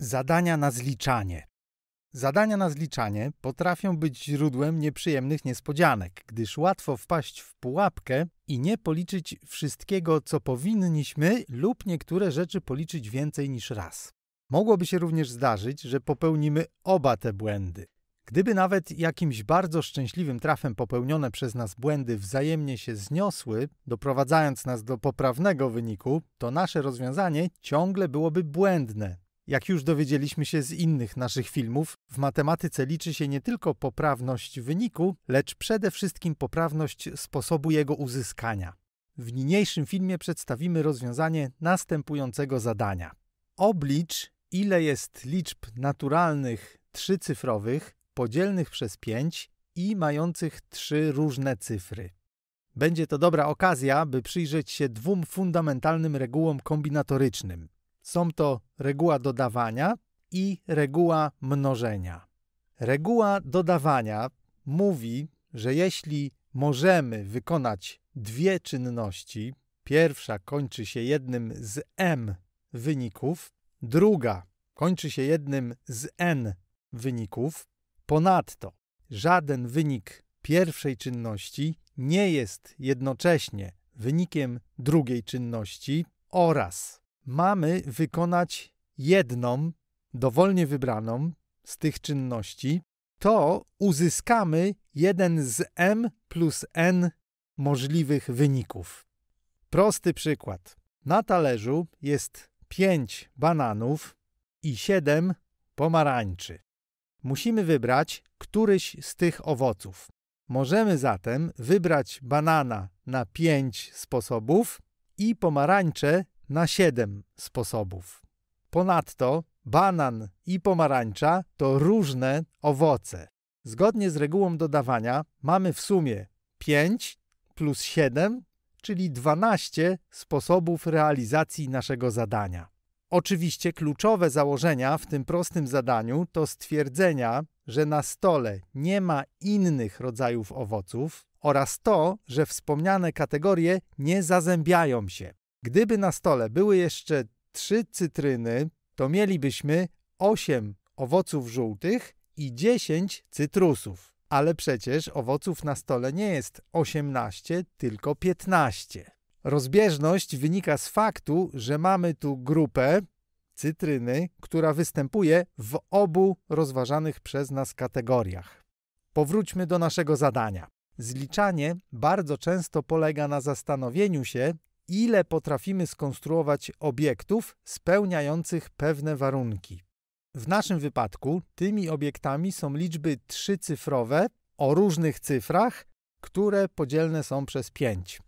Zadania na zliczanie. Zadania na zliczanie potrafią być źródłem nieprzyjemnych niespodzianek, gdyż łatwo wpaść w pułapkę i nie policzyć wszystkiego, co powinniśmy, lub niektóre rzeczy policzyć więcej niż raz. Mogłoby się również zdarzyć, że popełnimy oba te błędy. Gdyby nawet jakimś bardzo szczęśliwym trafem popełnione przez nas błędy wzajemnie się zniosły, doprowadzając nas do poprawnego wyniku, to nasze rozwiązanie ciągle byłoby błędne, jak już dowiedzieliśmy się z innych naszych filmów, w matematyce liczy się nie tylko poprawność wyniku, lecz przede wszystkim poprawność sposobu jego uzyskania. W niniejszym filmie przedstawimy rozwiązanie następującego zadania. Oblicz, ile jest liczb naturalnych trzycyfrowych podzielnych przez 5 i mających trzy różne cyfry. Będzie to dobra okazja, by przyjrzeć się dwóm fundamentalnym regułom kombinatorycznym – są to reguła dodawania i reguła mnożenia. Reguła dodawania mówi, że jeśli możemy wykonać dwie czynności, pierwsza kończy się jednym z m wyników, druga kończy się jednym z n wyników, ponadto żaden wynik pierwszej czynności nie jest jednocześnie wynikiem drugiej czynności oraz mamy wykonać jedną, dowolnie wybraną z tych czynności, to uzyskamy jeden z m plus n możliwych wyników. Prosty przykład. Na talerzu jest 5 bananów i 7 pomarańczy. Musimy wybrać któryś z tych owoców. Możemy zatem wybrać banana na 5 sposobów i pomarańcze na 7 sposobów. Ponadto banan i pomarańcza to różne owoce. Zgodnie z regułą dodawania mamy w sumie 5 plus 7, czyli 12 sposobów realizacji naszego zadania. Oczywiście kluczowe założenia w tym prostym zadaniu to stwierdzenia, że na stole nie ma innych rodzajów owoców oraz to, że wspomniane kategorie nie zazębiają się. Gdyby na stole były jeszcze trzy cytryny, to mielibyśmy 8 owoców żółtych i 10 cytrusów. Ale przecież owoców na stole nie jest 18, tylko 15. Rozbieżność wynika z faktu, że mamy tu grupę cytryny, która występuje w obu rozważanych przez nas kategoriach. Powróćmy do naszego zadania. Zliczanie bardzo często polega na zastanowieniu się, ile potrafimy skonstruować obiektów spełniających pewne warunki. W naszym wypadku tymi obiektami są liczby trzycyfrowe o różnych cyfrach, które podzielne są przez 5.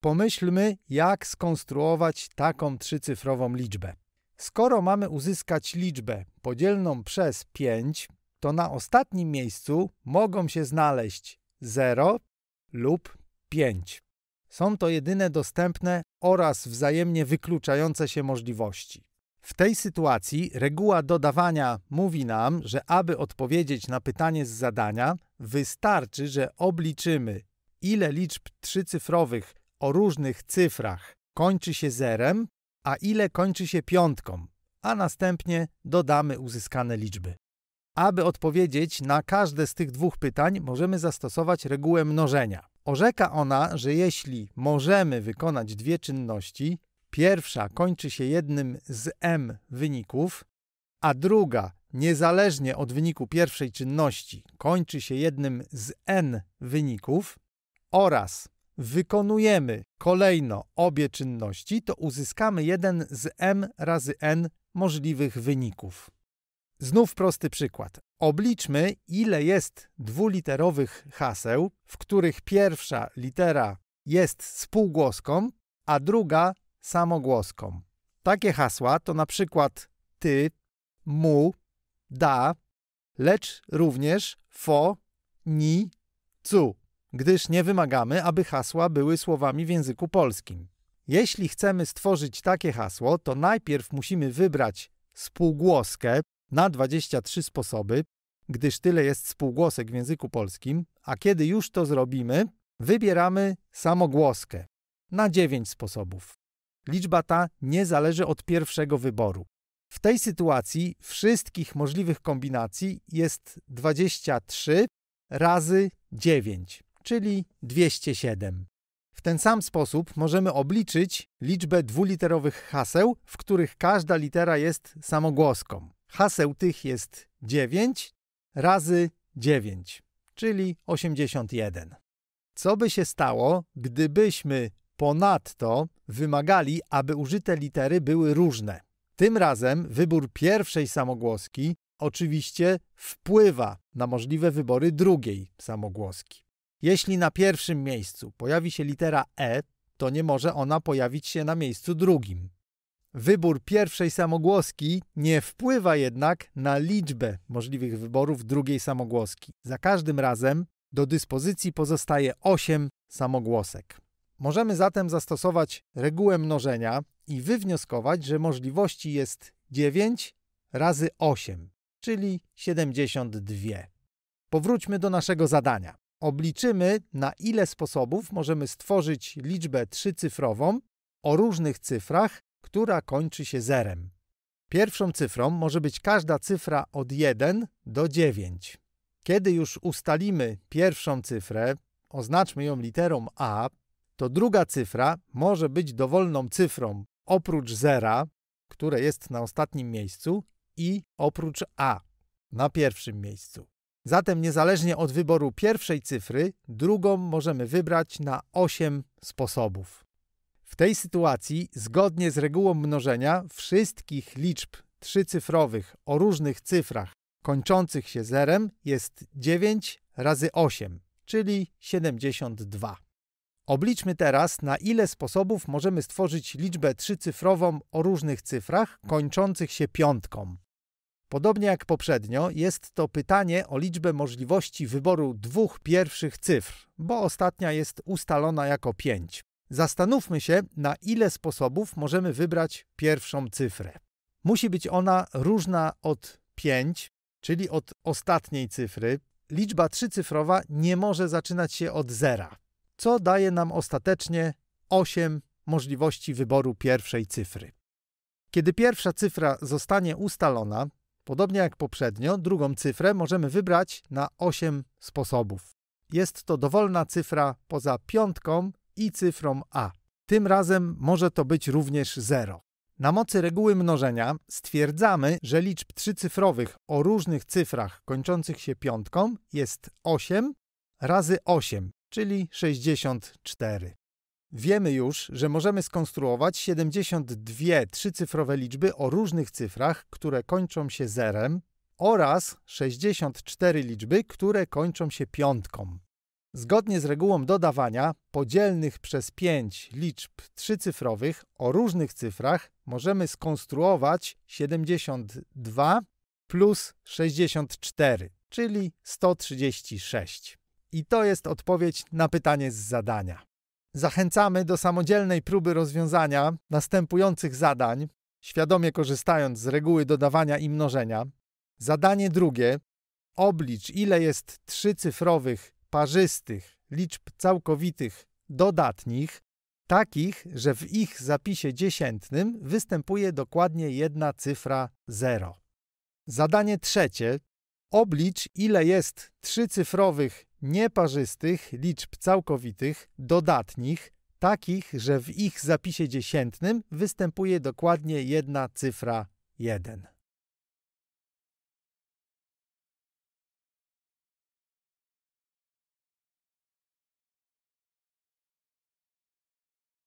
Pomyślmy, jak skonstruować taką trzycyfrową liczbę. Skoro mamy uzyskać liczbę podzielną przez 5, to na ostatnim miejscu mogą się znaleźć 0 lub 5. Są to jedyne dostępne oraz wzajemnie wykluczające się możliwości. W tej sytuacji reguła dodawania mówi nam, że aby odpowiedzieć na pytanie z zadania, wystarczy, że obliczymy, ile liczb trzycyfrowych o różnych cyfrach kończy się zerem, a ile kończy się piątką, a następnie dodamy uzyskane liczby. Aby odpowiedzieć na każde z tych dwóch pytań, możemy zastosować regułę mnożenia. Orzeka ona, że jeśli możemy wykonać dwie czynności, pierwsza kończy się jednym z m wyników, a druga, niezależnie od wyniku pierwszej czynności, kończy się jednym z n wyników, oraz wykonujemy kolejno obie czynności, to uzyskamy jeden z m razy n możliwych wyników. Znów prosty przykład. Obliczmy, ile jest dwuliterowych haseł, w których pierwsza litera jest spółgłoską, a druga samogłoską. Takie hasła to na przykład ty, mu, da, lecz również fo, ni, cu, gdyż nie wymagamy, aby hasła były słowami w języku polskim. Jeśli chcemy stworzyć takie hasło, to najpierw musimy wybrać spółgłoskę, na 23 sposoby, gdyż tyle jest spółgłosek w języku polskim, a kiedy już to zrobimy, wybieramy samogłoskę na 9 sposobów. Liczba ta nie zależy od pierwszego wyboru. W tej sytuacji wszystkich możliwych kombinacji jest 23 razy 9, czyli 207. W ten sam sposób możemy obliczyć liczbę dwuliterowych haseł, w których każda litera jest samogłoską. Haseł tych jest 9 razy 9, czyli 81. Co by się stało, gdybyśmy ponadto wymagali, aby użyte litery były różne? Tym razem wybór pierwszej samogłoski oczywiście wpływa na możliwe wybory drugiej samogłoski. Jeśli na pierwszym miejscu pojawi się litera E, to nie może ona pojawić się na miejscu drugim. Wybór pierwszej samogłoski nie wpływa jednak na liczbę możliwych wyborów drugiej samogłoski. Za każdym razem do dyspozycji pozostaje 8 samogłosek. Możemy zatem zastosować regułę mnożenia i wywnioskować, że możliwości jest 9 razy 8, czyli 72. Powróćmy do naszego zadania. Obliczymy, na ile sposobów możemy stworzyć liczbę trzycyfrową o różnych cyfrach która kończy się zerem. Pierwszą cyfrą może być każda cyfra od 1 do 9. Kiedy już ustalimy pierwszą cyfrę, oznaczmy ją literą A, to druga cyfra może być dowolną cyfrą oprócz zera, które jest na ostatnim miejscu, i oprócz A, na pierwszym miejscu. Zatem niezależnie od wyboru pierwszej cyfry, drugą możemy wybrać na 8 sposobów. W tej sytuacji, zgodnie z regułą mnożenia, wszystkich liczb trzycyfrowych o różnych cyfrach kończących się zerem jest 9 razy 8, czyli 72. Obliczmy teraz, na ile sposobów możemy stworzyć liczbę trzycyfrową o różnych cyfrach kończących się piątką. Podobnie jak poprzednio, jest to pytanie o liczbę możliwości wyboru dwóch pierwszych cyfr, bo ostatnia jest ustalona jako 5. Zastanówmy się, na ile sposobów możemy wybrać pierwszą cyfrę. Musi być ona różna od 5, czyli od ostatniej cyfry. Liczba trzycyfrowa nie może zaczynać się od zera, co daje nam ostatecznie 8 możliwości wyboru pierwszej cyfry. Kiedy pierwsza cyfra zostanie ustalona, podobnie jak poprzednio, drugą cyfrę możemy wybrać na 8 sposobów. Jest to dowolna cyfra poza piątką i cyfrą a. Tym razem może to być również 0. Na mocy reguły mnożenia stwierdzamy, że liczb trzycyfrowych o różnych cyfrach kończących się piątką jest 8 razy 8, czyli 64. Wiemy już, że możemy skonstruować 72 trzycyfrowe liczby o różnych cyfrach, które kończą się zerem oraz 64 liczby, które kończą się piątką. Zgodnie z regułą dodawania podzielnych przez 5 liczb trzycyfrowych o różnych cyfrach możemy skonstruować 72 plus 64, czyli 136. I to jest odpowiedź na pytanie z zadania. Zachęcamy do samodzielnej próby rozwiązania następujących zadań, świadomie korzystając z reguły dodawania i mnożenia. Zadanie drugie. Oblicz, ile jest trzycyfrowych parzystych, liczb całkowitych dodatnich, takich, że w ich zapisie dziesiętnym występuje dokładnie jedna cyfra 0. Zadanie trzecie. Oblicz, ile jest trzycyfrowych nieparzystych liczb całkowitych dodatnich, takich, że w ich zapisie dziesiętnym występuje dokładnie jedna cyfra 1.